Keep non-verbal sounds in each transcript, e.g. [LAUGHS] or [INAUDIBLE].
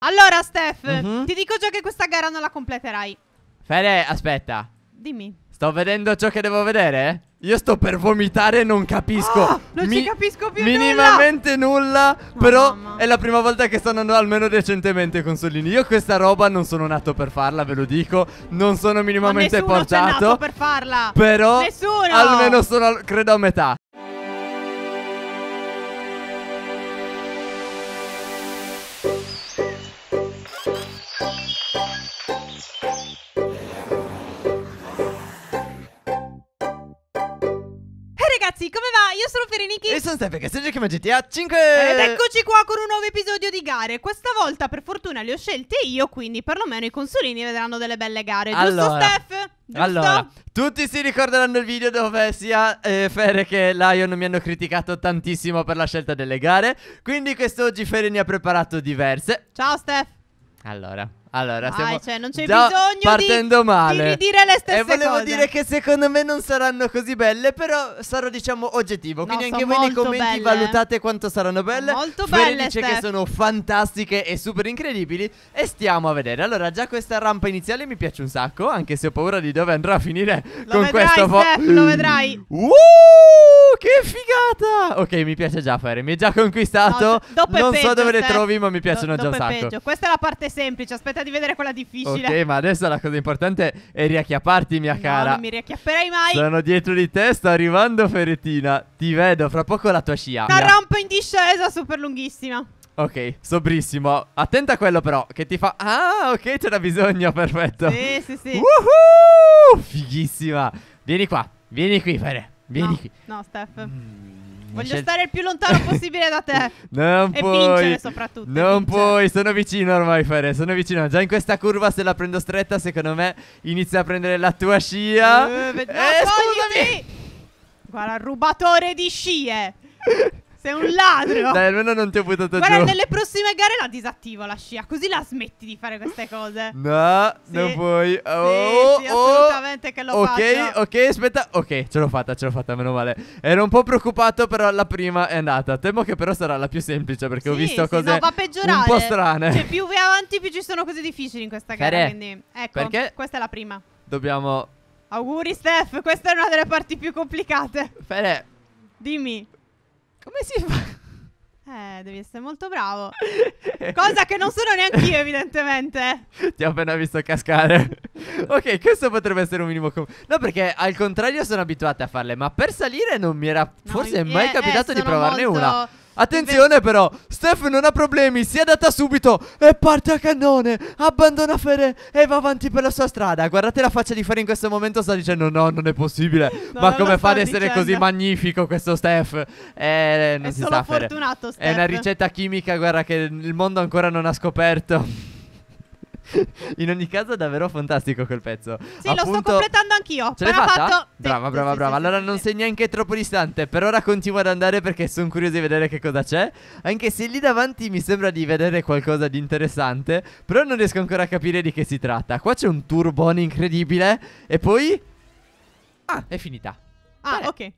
Allora, Steph, Mhm. ti dico già che questa gara non la completerai. Fede, aspetta. Dimmi. Sto vedendo ciò che devo vedere? Io sto per vomitare e non capisco. Ah, non ci capisco più Minimamente nulla. però mamma. è la prima volta che sto andando almeno decentemente con Solini. Io questa roba non sono nato per farla, ve lo dico. Non sono Ma minimamente nessuno c'è portato. nato per farla. Però Nessuno. almeno sono credo a metà. sono Ferenichi. E sono Steffi che stai giocando GTA 5. Ed eccoci qua con un nuovo episodio di gare. Questa volta, per fortuna, le ho scelte io. Quindi, perlomeno i consolini vedranno delle belle gare. Allora. Giusto, Steph? Giusto? Allora, tutti si ricorderanno il video dove sia eh, Fere che Lion mi hanno criticato tantissimo per la scelta delle gare. Quindi, quest'oggi Fere ne ha preparato diverse. Ciao, Steph. Allora, allora, stiamo ah, cioè, non c'è già bisogno partendo di, male. di ridire le stesse cose. E volevo cose. dire che secondo me non saranno così belle, però sarò diciamo oggettivo, no, quindi anche voi nei commenti belle. valutate quanto saranno belle. molto Fere belle, dice Steph. che sono fantastiche e super incredibili e stiamo a vedere. Allora, già questa rampa iniziale mi piace un sacco, anche se ho paura di dove andrà a finire lo con vedrai, questo po'. Lo vedrai. Uh! Uh, che figata! Ok, mi piace già fare, mi hai già conquistato. No, non peggio, so dove le trovi, ma mi piacciono do, già un sacco. Peggio. Questa è la parte semplice, aspetta di vedere quella difficile. Ok, ma adesso la cosa importante è riacchiapparti, mia no, cara. Non mi riacchiapperai mai. Sono dietro di te, sto arrivando, Feretina. Ti vedo, fra poco la tua scia. Una rampa in discesa super lunghissima. Ok, sobrissimo. Attenta a quello però, che ti fa... Ah, ok, c'era bisogno, perfetto. Sì, sì, sì. Woohoo! Fighissima. Vieni qua, vieni qui, Fere. Vieni no, qui. No, Steph. Mm, Voglio scel- stare il più lontano possibile da te. [LAUGHS] non e puoi. vincere soprattutto. Non vincere. puoi, sono vicino ormai, Fere. Sono vicino. Già in questa curva, se la prendo stretta, secondo me inizia a prendere la tua scia. Uh, eh, no, scusami. Guarda, rubatore di scie. [LAUGHS] sei un ladro. Dai, almeno non ti ho buttato Guarda, giù. Guarda, nelle prossime gare la disattivo la scia, così la smetti di fare queste cose. No, sì. non puoi. Oh, sì, sì, oh. assolutamente oh. che lo okay, faccio. Ok, ok, aspetta. Ok, ce l'ho fatta, ce l'ho fatta, meno male. Ero un po' preoccupato, però la prima è andata. Temo che però sarà la più semplice perché ho visto cose no, va peggiorare. un po' strane. Cioè, più vai avanti, più ci sono cose difficili in questa gara, Care. quindi ecco, perché questa è la prima. Dobbiamo Auguri Steph, questa è una delle parti più complicate. Fede. Dimmi. Come si fa? Eh, devi essere molto bravo. [LAUGHS] Cosa che non sono neanche io, evidentemente. Ti ho appena visto cascare. ok, questo potrebbe essere un minimo. Com- no, perché al contrario sono abituata a farle, ma per salire non mi era. forse è mai eh, capitato eh, di provarne molto... una. Attenzione però, Steph non ha problemi, si adatta subito e parte a cannone, abbandona Ferre e va avanti per la sua strada. Guardate la faccia di Ferre in questo momento, sta dicendo no, non è possibile. [LAUGHS] no, Ma come fa ad essere dicendo. così magnifico questo Steph? Eh, non è si solo sa, fortunato Steph. È una ricetta chimica, guarda, che il mondo ancora non ha scoperto. [LAUGHS] In ogni caso è davvero fantastico quel pezzo. Sì, Appunto, lo sto completando anch'io. Ce l'hai fatta? Fatto... Brava, brava, brava. allora non sei neanche troppo distante. Per ora continuo ad andare perché sono curioso di vedere che cosa c'è. Anche se lì davanti mi sembra di vedere qualcosa di interessante. Però non riesco ancora a capire di che si tratta. Qua c'è un turbone incredibile. E poi... Ah, è finita. Ah, Vabbè. ok.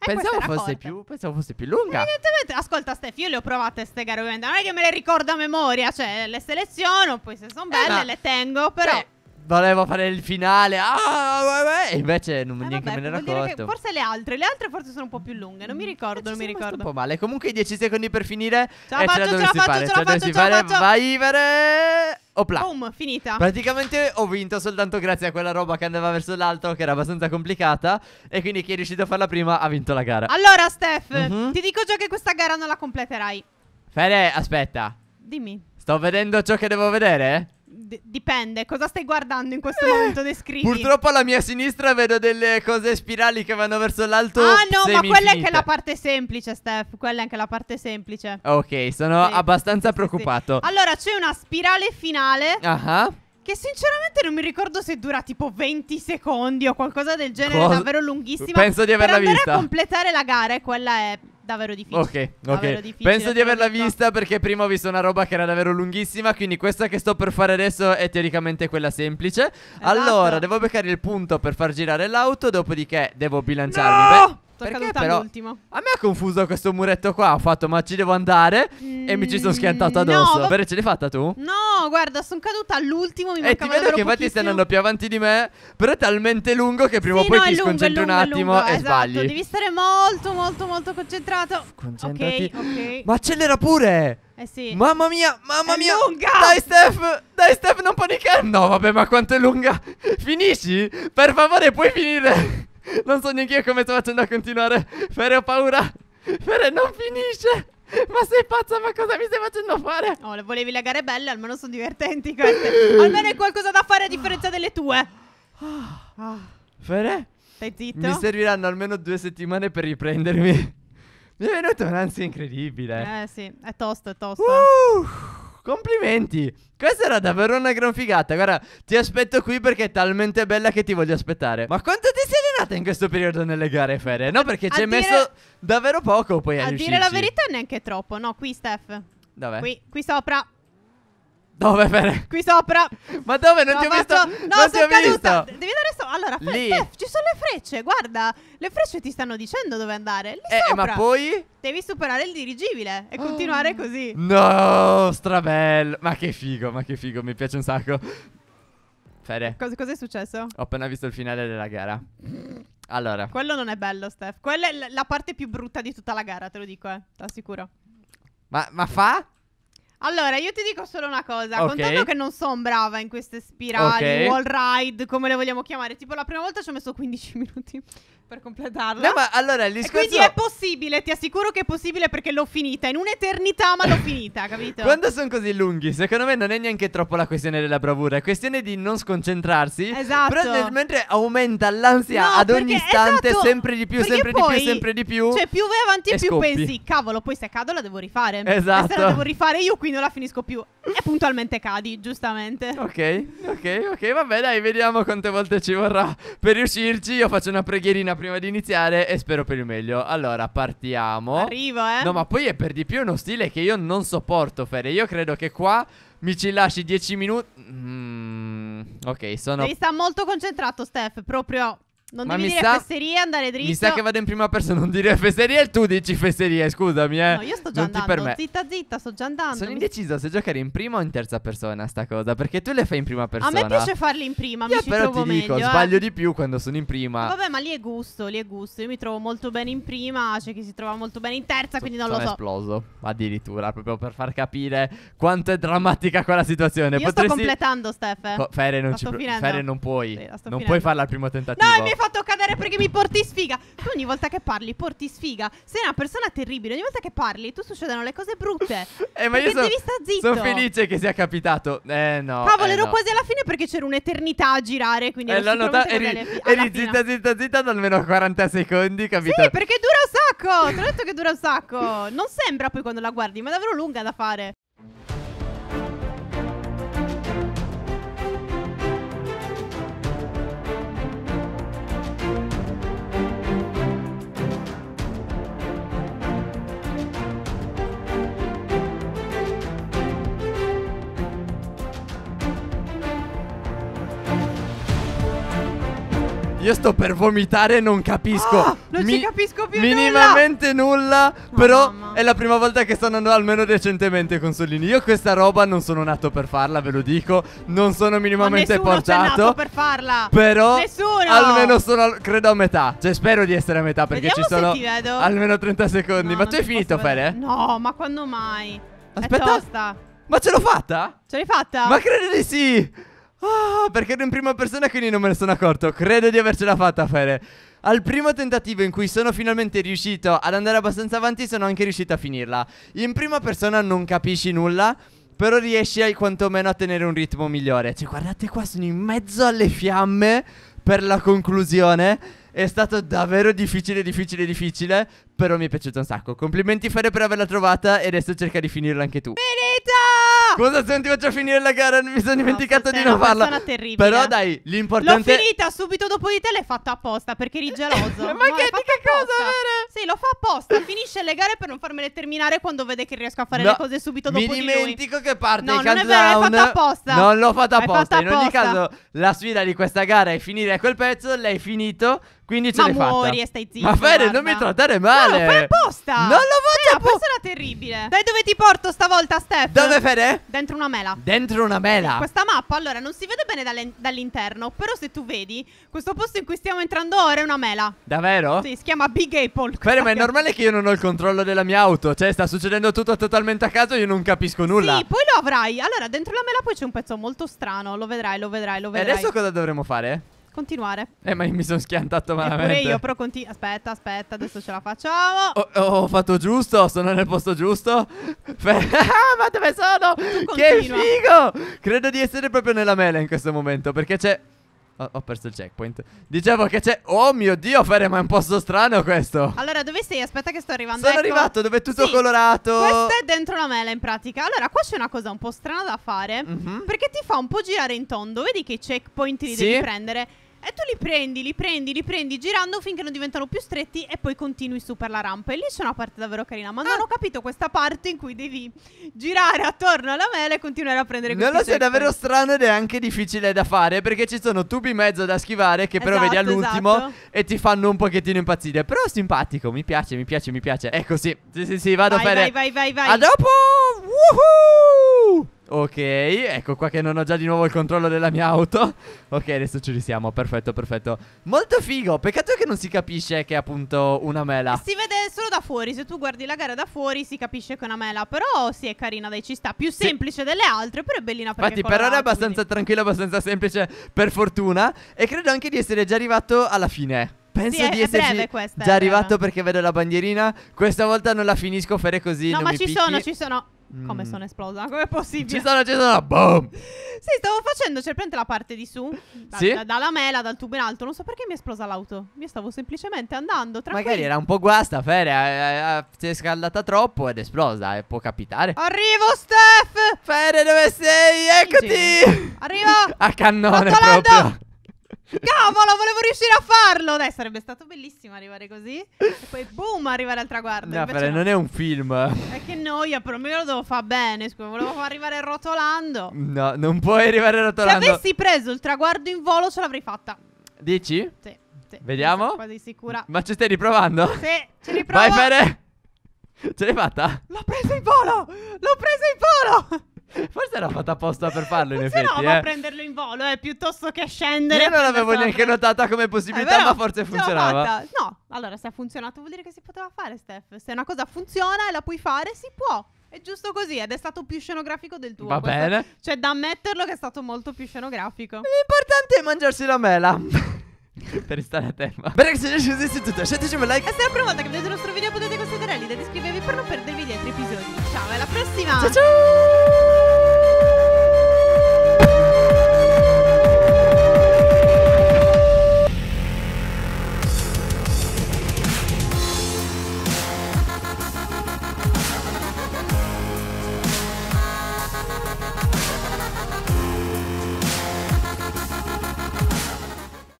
Eh, pensavo fosse, più, pensavo fosse, più, lunga. Evidentemente, ascolta Steph, io le ho provate ste gare, ovviamente. Non è che me le ricordo a memoria, cioè le seleziono, poi se sono belle eh, le tengo, però... Cioè, volevo fare il finale. Ah, vabbè, e invece non eh, neanche vabbè, me ne ricordo. Forse le altre, le altre forse sono un po' più lunghe. Non mi eh, ricordo, non mi ricordo. Un po' male. Comunque 10 secondi per finire. Ce la faccio, ce la faccio, fare, ce la faccio, ce la faccio. Vai, Ivere. Opla. Boom, finita. Praticamente ho vinto soltanto grazie a quella roba che andava verso l'alto, che era abbastanza complicata. E quindi chi è riuscito a farla prima ha vinto la gara. Allora, Steph, uh mhm. -huh. ti dico già che questa gara non la completerai. Fede, aspetta. Dimmi. Sto vedendo ciò che devo vedere? D- dipende, cosa stai guardando in questo momento? Eh, Descrivi. Purtroppo alla mia sinistra vedo delle cose spirali che vanno verso l'alto. Ah, no, ma quella è anche la parte semplice, Steph. Quella è anche la parte semplice. Ok, sono sì. abbastanza preoccupato. Sì. Allora, c'è una spirale finale. Ah. Uh-huh. Che sinceramente non mi ricordo se dura tipo 20 secondi o qualcosa del genere, Cos- davvero lunghissima. Penso di averla per vista. Per completare la gara e quella è davvero difficile. Ok, davvero ok. Difficile, Penso di averla vista perché prima ho visto una roba che era davvero lunghissima, quindi questa che sto per fare adesso è teoricamente quella semplice. Esatto. Allora, devo beccare il punto per far girare l'auto, dopodiché devo bilanciarmi. No! Beh, perché però l'ultimo. A me ha confuso questo muretto qua. Ho fatto ma ci devo andare mm, e mi ci sono mm, schiantato addosso. No, Beh, ce l'hai fatta tu? No, guarda, sono caduta all'ultimo. Mi e ti vedo che infatti stai andando più avanti di me. Però è talmente lungo che prima sì, o poi no, ti lungo, sconcentri lungo, un attimo lungo, e esatto, sbagli. Devi stare molto, molto, molto concentrato. Concentrati. Ok, ok. Ma accelera pure. Eh sì. Mamma mia, mamma è mia. Lunga. Dai, Steph. Dai, Steph, non panicare. No, vabbè, ma quanto è lunga. [LAUGHS] Finisci? Per favore, puoi finire. Non so neanche io come sto facendo a continuare. Fere, ho paura. Fere, non finisce. Ma sei pazza, ma cosa mi stai facendo fare? No, Oh, volevi le gare belle, almeno sono divertenti queste. almeno è qualcosa da fare a differenza delle tue. Fere? Stai zitto? Mi serviranno almeno due settimane per riprendermi. Mi è venuta un'ansia incredibile. Eh sì, è tosto, è tosto. Uh, complimenti. Questa era davvero una gran figata. Guarda, ti aspetto qui perché è talmente bella che ti voglio aspettare. Ma quanto ti sei andata in questo periodo nelle gare Fede? No, perché ci hai dire... messo davvero poco poi a, a riuscirci. dire la verità neanche troppo, no, qui Steph. Dov'è? Qui, qui sopra. Dove Fede? Qui sopra. Ma dove? Non no, ti ho visto. No, non ti ho caduta. visto. Devi andare sopra. Allora, Lì. Steph, ci sono le frecce, guarda. Le frecce ti stanno dicendo dove andare. Lì eh, sopra. ma poi? Devi superare il dirigibile e oh. continuare [GASPS] così. No, strabello. Ma che figo, ma che figo, mi piace un sacco. Fede. Cosa, cosa è successo? Ho appena visto il finale della gara. Allora. Quello non è bello, Steph. Quella è l- la parte più brutta di tutta la gara, te lo dico, eh. Te assicuro. Ma, ma fa? Allora, io ti dico solo una cosa. Ok. Contando che non sono brava in queste spirali, Ok. wall ride, come le vogliamo chiamare. Tipo, la prima volta ci ho messo 15 [LAUGHS] minuti per completarla. No, ma allora il discorso... quindi è possibile, ti assicuro che è possibile perché l'ho finita. In un'eternità, ma l'ho finita, [LAUGHS] capito? Quando sono così lunghi, secondo me non è neanche troppo la questione della bravura, è questione di non sconcentrarsi. Esatto. Però nel, mentre aumenta l'ansia no, ad ogni istante, esatto, sempre di più, sempre poi, di più, sempre di più. Cioè, più vai avanti, e più scoppi. pensi, cavolo, poi se cado la devo rifare. Esatto. E se la esatto. devo rifare io qui non la finisco più. E puntualmente cadi, giustamente. Ok, ok, ok, vabbè, dai, vediamo quante volte ci vorrà per riuscirci. Io faccio una preghierina prima di iniziare e spero per il meglio. Allora, partiamo. Arrivo, eh. No, ma poi è per di più uno stile che io non sopporto, Fede. Io credo che qua mi ci lasci 10 minuti. Mm, ok, sono. Devi sta molto concentrato, Steph. Proprio non Ma devi dire sa... fesserie, andare dritto. Mi sa che vado in prima persona, non dire fesserie e tu dici fesserie, scusami eh. No, io sto già non andando, zitta zitta, sto già andando. Sono mi... indecisa se giocare in prima o in terza persona sta cosa, perché tu le fai in prima persona. A me piace farle in prima, io mi ci però ti dico, meglio, eh. sbaglio di più quando sono in prima. Vabbè, ma lì è gusto, lì è gusto. Io mi trovo molto bene in prima, c'è chi si trova molto bene in terza, so, quindi non lo so. Sono esploso, addirittura, proprio per far capire quanto è drammatica quella situazione. Io Potresti... sto completando, Steph. Fere, non, ci... Fere non puoi. Sì, non finendo. puoi farla al primo tentativo. No, mi fa fatto cadere perché mi porti sfiga. Tu ogni volta che parli porti sfiga. Sei una persona terribile. Ogni volta che parli tu succedono le cose brutte. [LAUGHS] eh, ma io sono, sono felice che sia capitato. Eh, no. Cavolo, eh, ero no. quasi alla fine perché c'era un'eternità a girare. Quindi eh, l'ho notato. Eri, eri, zitta, zitta, zitta da almeno 40 secondi. Capito? Sì, perché dura un sacco. Ti ho detto che dura un sacco. Non sembra poi quando la guardi, ma è davvero lunga da fare. Io sto per vomitare e non capisco. Oh, non Mi- ci capisco più minimamente nulla. Oh, però mamma. è la prima volta che sto andando almeno recentemente con Solini. Io questa roba non sono nato per farla, ve lo dico. Non sono minimamente Ma portato. Nato per farla. Però nessuno. almeno sono al- credo a metà. Cioè spero di essere a metà perché Vediamo ci sono ti vedo. almeno 30 secondi. No, ma tu hai finito, Fede? No, ma quando mai? Aspetta. Ma ce l'ho fatta? Ce l'hai fatta? Ma credo di sì! Ah, perché ero in prima persona quindi non me ne sono accorto. Credo di avercela fatta a fare. Al primo tentativo in cui sono finalmente riuscito ad andare abbastanza avanti, sono anche riuscito a finirla. In prima persona non capisci nulla. Però riesci al quantomeno a tenere un ritmo migliore. Cioè, guardate qua, sono in mezzo alle fiamme per la conclusione. È stato davvero difficile, difficile, difficile. Però mi è piaciuto un sacco. Complimenti Fede per averla trovata e adesso cerca di finirla anche tu. Finita! Scusa se non ti faccio finire la gara, mi sono dimenticato di non farla. Sono terribile. Però dai, l'importante L'ho finita subito dopo di te l'hai fatta apposta perché eri geloso. [LAUGHS] Ma, Ma che, di che cosa vero? Sì, lo fa apposta, finisce le gare per non farmele terminare quando vede che riesco a fare no, le cose subito dopo di lui. Mi dimentico che parte no, il non countdown. No, non è vero, l'hai fatta apposta. Non l'ho fatta apposta. In ogni caso, la sfida di questa gara è finire quel pezzo, l'hai finito quindi ce l'hai fatta. Ma muori e stai zitto. Ma Fede, non mi trattare male. Ma lo fai apposta. Non lo voglio apposta. era terribile. Dai, dove ti porto stavolta, Steph? Dove, Fede? Dentro una mela. Dentro una mela. Eh, questa mappa, allora, non si vede bene dall'interno. Però se tu vedi, questo posto in cui stiamo entrando ora è una mela. Davvero? Sì, si chiama Big Apple. Fede, ma è normale che io non ho il controllo della mia auto. Cioè, sta succedendo tutto totalmente a caso. Io non capisco nulla. Sì, poi lo avrai. Allora, dentro la mela poi c'è un pezzo molto strano. Lo vedrai, lo vedrai, lo vedrai. E adesso cosa dovremo fare? Continuare. Eh, ma io mi sono schiantato malamente. Eppure io, però continuo. Aspetta, aspetta, adesso ce la facciamo. Ho oh, oh, fatto giusto, sono nel posto giusto. [LAUGHS] Ah, ma dove sono? Che figo! Credo di essere proprio nella mela in questo momento, perché c'è... Ho, perso il checkpoint. Dicevo che c'è... Oh mio Dio, Fere, ma è un posto strano questo. Allora, dove sei? Aspetta che sto arrivando. Sono ecco. arrivato, dove è tutto sì. colorato. Questa è dentro la mela, in pratica. Allora, qua c'è una cosa un po' strana da fare. Mm -hmm. Perché ti fa un po' girare in tondo. Vedi che i checkpoint li sì. devi prendere. E tu li prendi, li prendi, li prendi girando finché non diventano più stretti e poi continui su per la rampa. E lì c'è una parte davvero carina. Ma ah. non ho capito questa parte in cui devi girare attorno alla mela e continuare a prendere questi Non lo so, è davvero strano ed è anche difficile da fare perché ci sono tubi in mezzo da schivare che esatto, però vedi esatto, all'ultimo esatto. e ti fanno un pochettino impazzire. Però simpatico, mi piace, mi piace, mi piace. È così. sì, sì, sì vado vai, a fare. Vai, vai, vai, vai. A dopo! Woohoo! Ok, ecco qua che non ho già di nuovo il controllo della mia auto Ok, adesso ci risiamo, perfetto, perfetto Molto figo, peccato che non si capisce che è appunto una mela Si vede solo da fuori, se tu guardi la gara da fuori si capisce che è una mela Però sì, è carina, dai, ci sta Più semplice sì. delle altre, però è bellina Infatti per ora è abbastanza quindi. tranquilla, abbastanza semplice, per fortuna E credo anche di essere già arrivato alla fine Penso sì, di esserci questa, già arrivato perché vedo la bandierina Questa volta non la finisco fare così No, ma ci picchi. sono, ci sono come mm. sono esplosa? [LAUGHS] Com'è possibile? Ci sono, ci sono, boom! Sì, stavo facendo, serpente la parte di su, da, sì? da, dalla mela, dal tubo in alto, non so perché mi è esplosa l'auto. Io stavo semplicemente andando tranquillo. Magari era un po' guasta, Fere, eh, eh, eh, si è scaldata troppo ed è esplosa, E può capitare. Arrivo, Steph! Fere, dove sei? Eccoti! Arrivo! [LAUGHS] A cannone Rotolando! proprio. Cavolo, volevo riuscire a farlo! Dai, sarebbe stato bellissimo arrivare così. E poi boom, arrivare al traguardo. No, Fede, no. non è un film. È che noia, però me lo devo fare bene. Scusa, volevo arrivare rotolando. No, non puoi arrivare rotolando. Se avessi preso il traguardo in volo, ce l'avrei fatta. Dici? Sì, sì. Vediamo. Sono quasi sicura. Ma ci stai riprovando? Sì, ce li riprovo. Vai, Fede! Ce l'hai fatta? L'ho preso in volo! L'ho preso in volo! Forse era fatta apposta per farlo in forse effetti. No, eh. ma prenderlo in volo, eh, piuttosto che scendere. Io non l'avevo sopra. neanche notata come possibilità, eh, ma forse funzionava. No, allora se ha funzionato vuol dire che si poteva fare, Steph. Se una cosa funziona e la puoi fare, si può. È giusto così ed è stato più scenografico del tuo. Va questo. bene. Cioè, da ammetterlo che è stato molto più scenografico. L'importante è mangiarsi la mela. [LAUGHS] per stare a tema. Bene che se sono scusate tutto, lasciateci un like. E se è la prima volta che vedete il nostro video potete considerare l'idea di iscrivervi per non perdervi gli altri episodi. Ciao, alla prossima. Ciao ciao.